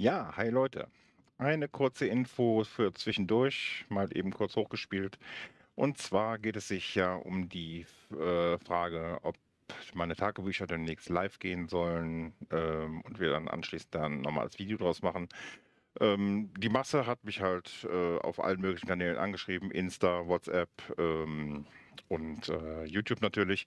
Ja, hi Leute. Eine kurze Info für zwischendurch, mal eben kurz hochgespielt. Und zwar geht es sich ja um die äh, Frage, ob meine Tagebücher demnächst live gehen sollen ähm, und wir dann anschließend dann nochmal als Video draus machen. Ähm, die Masse hat mich halt äh, auf allen möglichen Kanälen angeschrieben, Insta, WhatsApp ähm, und äh, YouTube natürlich.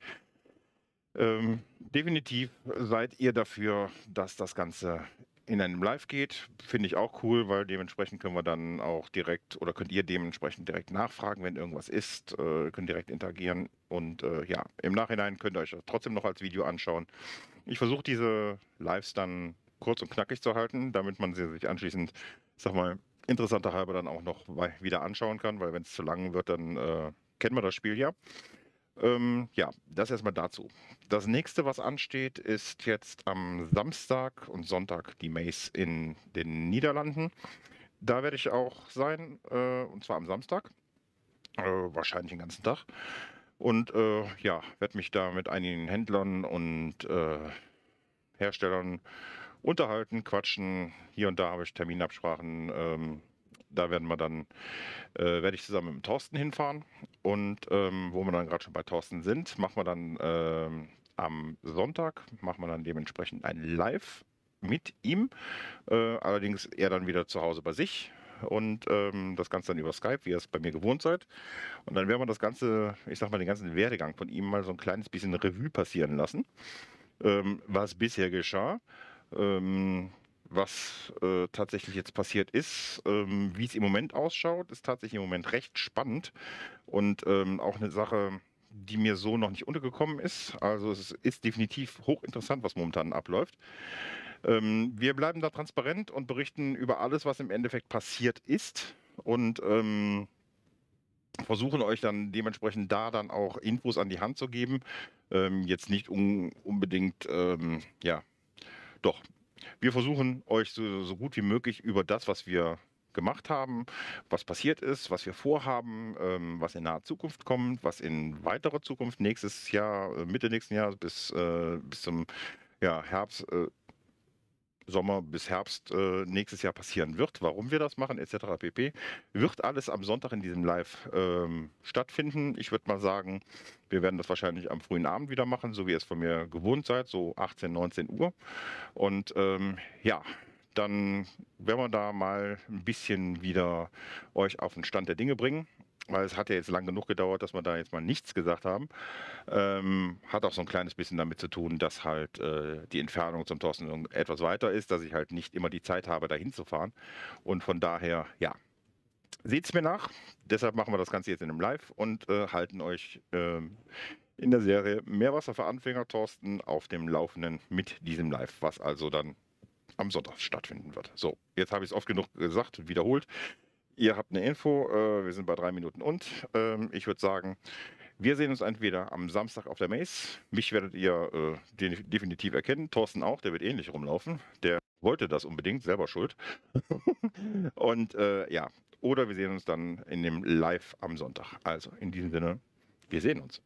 Ähm, definitiv seid ihr dafür, dass das Ganze in einem Live geht, finde ich auch cool, weil dementsprechend können wir dann auch direkt oder könnt ihr dementsprechend direkt nachfragen, wenn irgendwas ist, äh, könnt direkt interagieren und äh, ja, im Nachhinein könnt ihr euch das trotzdem noch als Video anschauen. Ich versuche diese Lives dann kurz und knackig zu halten, damit man sie sich anschließend, sag mal, interessanter halber dann auch noch wieder anschauen kann, weil wenn es zu lang wird, dann äh, kennen wir das Spiel ja. Ähm, ja, das erstmal dazu. Das nächste, was ansteht, ist jetzt am Samstag und Sonntag die Mace in den Niederlanden. Da werde ich auch sein, äh, und zwar am Samstag. Äh, wahrscheinlich den ganzen Tag. Und äh, ja, werde mich da mit einigen Händlern und äh, Herstellern unterhalten, quatschen. Hier und da habe ich Terminabsprachen. Ähm, da werden wir dann, äh, werde ich zusammen mit Thorsten hinfahren. Und ähm, wo wir dann gerade schon bei Thorsten sind, machen wir dann ähm, am Sonntag, machen wir dann dementsprechend ein Live mit ihm. Äh, allerdings er dann wieder zu Hause bei sich und ähm, das Ganze dann über Skype, wie ihr es bei mir gewohnt seid. Und dann werden wir das Ganze, ich sag mal, den ganzen Werdegang von ihm mal so ein kleines bisschen Revue passieren lassen, ähm, was bisher geschah. Ähm, was äh, tatsächlich jetzt passiert ist, ähm, wie es im Moment ausschaut, ist tatsächlich im Moment recht spannend und ähm, auch eine Sache, die mir so noch nicht untergekommen ist. Also es ist definitiv hochinteressant, was momentan abläuft. Ähm, wir bleiben da transparent und berichten über alles, was im Endeffekt passiert ist und ähm, versuchen euch dann dementsprechend da dann auch Infos an die Hand zu geben. Ähm, jetzt nicht un unbedingt, ähm, ja, doch wir versuchen euch so, so gut wie möglich über das, was wir gemacht haben, was passiert ist, was wir vorhaben, ähm, was in naher Zukunft kommt, was in weiterer Zukunft nächstes Jahr, äh, Mitte nächsten Jahres bis, äh, bis zum ja, Herbst äh, Sommer bis Herbst äh, nächstes Jahr passieren wird, warum wir das machen, etc. pp. Wird alles am Sonntag in diesem Live ähm, stattfinden. Ich würde mal sagen, wir werden das wahrscheinlich am frühen Abend wieder machen, so wie ihr es von mir gewohnt seid, so 18, 19 Uhr. Und ähm, ja, dann werden wir da mal ein bisschen wieder euch auf den Stand der Dinge bringen. Weil es hat ja jetzt lang genug gedauert, dass wir da jetzt mal nichts gesagt haben. Ähm, hat auch so ein kleines bisschen damit zu tun, dass halt äh, die Entfernung zum Thorsten etwas weiter ist, dass ich halt nicht immer die Zeit habe, da hinzufahren. Und von daher, ja, seht es mir nach. Deshalb machen wir das Ganze jetzt in einem Live und äh, halten euch äh, in der Serie Meerwasser für Anfänger Thorsten auf dem Laufenden mit diesem Live, was also dann am Sonntag stattfinden wird. So, jetzt habe ich es oft genug gesagt, wiederholt. Ihr habt eine Info, äh, wir sind bei drei Minuten und ähm, ich würde sagen, wir sehen uns entweder am Samstag auf der Maze. Mich werdet ihr äh, definitiv erkennen. Thorsten auch, der wird ähnlich rumlaufen. Der wollte das unbedingt, selber schuld. und äh, ja, oder wir sehen uns dann in dem Live am Sonntag. Also in diesem Sinne, wir sehen uns.